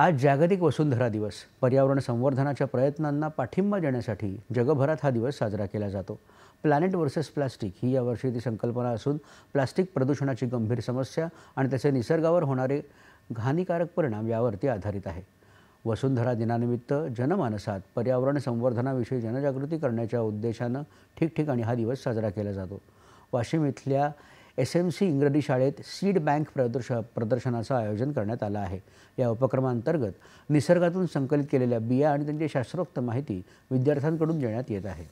आज जागतिक वसुंधरा दिवस पर्यावरण संवर्धनाच्या प्रयत्नांना पाठिंबा देण्यासाठी जगभरात हा दिवस साजरा केला जातो प्लॅनेट वर्सेस प्लास्टिक ही यावर्षीची संकल्पना असून प्लास्टिक प्रदूषणाची गंभीर समस्या आणि त्याचे निसर्गावर होणारे हानिकारक परिणाम यावरती आधारित आहे वसुंधरा दिनानिमित्त जनमानसात पर्यावरण संवर्धनाविषयी जनजागृती करण्याच्या उद्देशानं ठिकठिकाणी हा दिवस साजरा केला जातो वाशिम इथल्या एस एम सी इंग्रजी शाळेत सीड बँक प्रदर्श प्रदर्शनाचं आयोजन करण्यात आलं आहे या उपक्रमांतर्गत निसर्गातून संकलित केलेल्या बिया आणि त्यांची शास्त्रोक्त माहिती विद्यार्थ्यांकडून देण्यात येत आहे